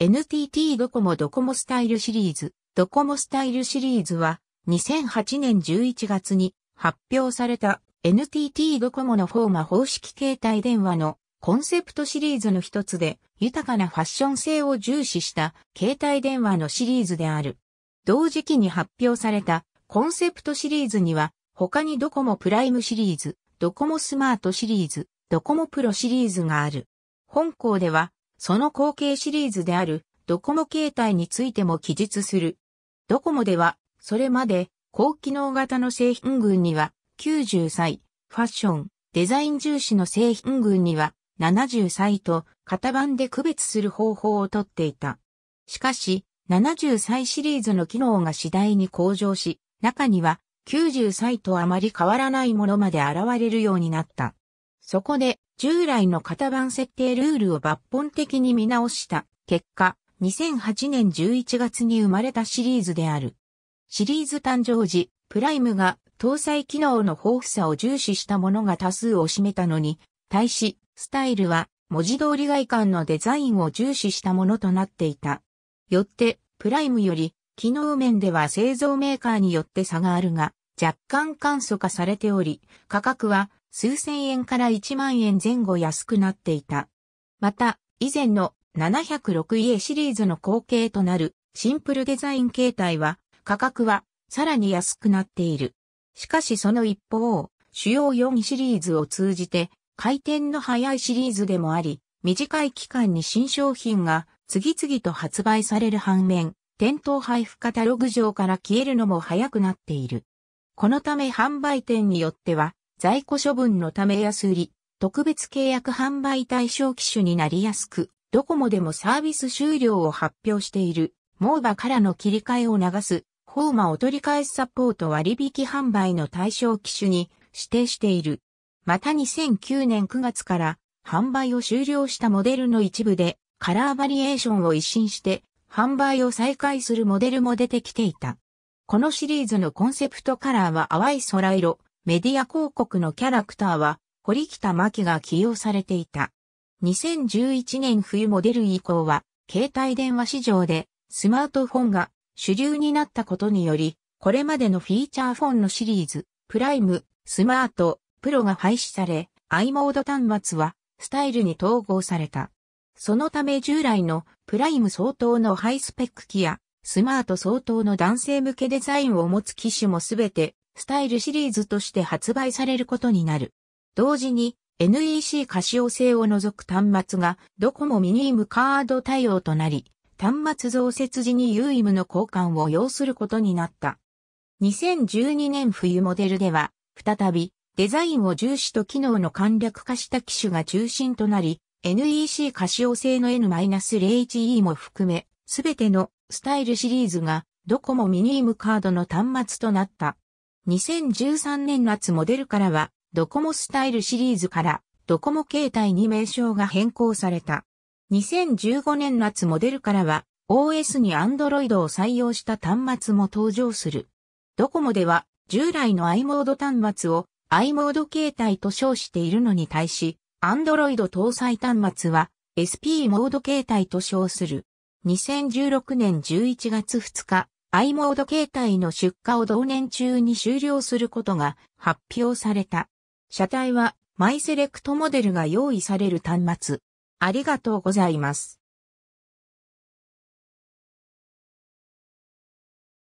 NTT ドコモドコモスタイルシリーズ、ドコモスタイルシリーズは、2008年11月に発表された NTT ドコモのフォーマ方式携帯電話のコンセプトシリーズの一つで、豊かなファッション性を重視した携帯電話のシリーズである。同時期に発表されたコンセプトシリーズには、他にドコモプライムシリーズ、ドコモスマートシリーズ、ドコモプロシリーズがある。本校では、その後継シリーズであるドコモ携帯についても記述する。ドコモでは、それまで高機能型の製品群には90歳、ファッション、デザイン重視の製品群には70歳と型番で区別する方法をとっていた。しかし、70歳シリーズの機能が次第に向上し、中には90歳とあまり変わらないものまで現れるようになった。そこで、従来の型番設定ルールを抜本的に見直した結果、2008年11月に生まれたシリーズである。シリーズ誕生時、プライムが搭載機能の豊富さを重視したものが多数を占めたのに、対し、スタイルは文字通り外観のデザインを重視したものとなっていた。よって、プライムより、機能面では製造メーカーによって差があるが、若干簡素化されており、価格は数千円から1万円前後安くなっていた。また、以前の 706E シリーズの後継となるシンプルデザイン形態は価格はさらに安くなっている。しかしその一方、主要4シリーズを通じて回転の早いシリーズでもあり、短い期間に新商品が次々と発売される反面、店頭配布カタログ上から消えるのも早くなっている。このため販売店によっては、在庫処分のため安売り、特別契約販売対象機種になりやすく、ドコモでもサービス終了を発表している、モーバからの切り替えを流す、フォーマを取り返すサポート割引販売の対象機種に指定している。また2009年9月から販売を終了したモデルの一部でカラーバリエーションを一新して販売を再開するモデルも出てきていた。このシリーズのコンセプトカラーは淡い空色、メディア広告のキャラクターは、堀北真希が起用されていた。2011年冬モデル以降は、携帯電話市場でスマートフォンが主流になったことにより、これまでのフィーチャーフォンのシリーズ、プライム、スマート、プロが廃止され、i モード端末はスタイルに統合された。そのため従来のプライム相当のハイスペック機やスマート相当の男性向けデザインを持つ機種もすべてスタイルシリーズとして発売されることになる。同時に NEC カシオ製を除く端末がドコモミニームカード対応となり、端末増設時に UIM の交換を要することになった。2012年冬モデルでは、再びデザインを重視と機能の簡略化した機種が中心となり、NEC カシオ製の N-01E も含め、すべてのスタイルシリーズがドコモミニームカードの端末となった。2013年夏モデルからは、ドコモスタイルシリーズから、ドコモ携帯に名称が変更された。2015年夏モデルからは、OS に Android を採用した端末も登場する。ドコモでは、従来の i モード端末を i モード携帯と称しているのに対し、Android 搭載端末は SP モード携帯と称する。2016年11月2日、i モード携帯の出荷を同年中に終了することが発表された。車体はマイセレクトモデルが用意される端末。ありがとうございます。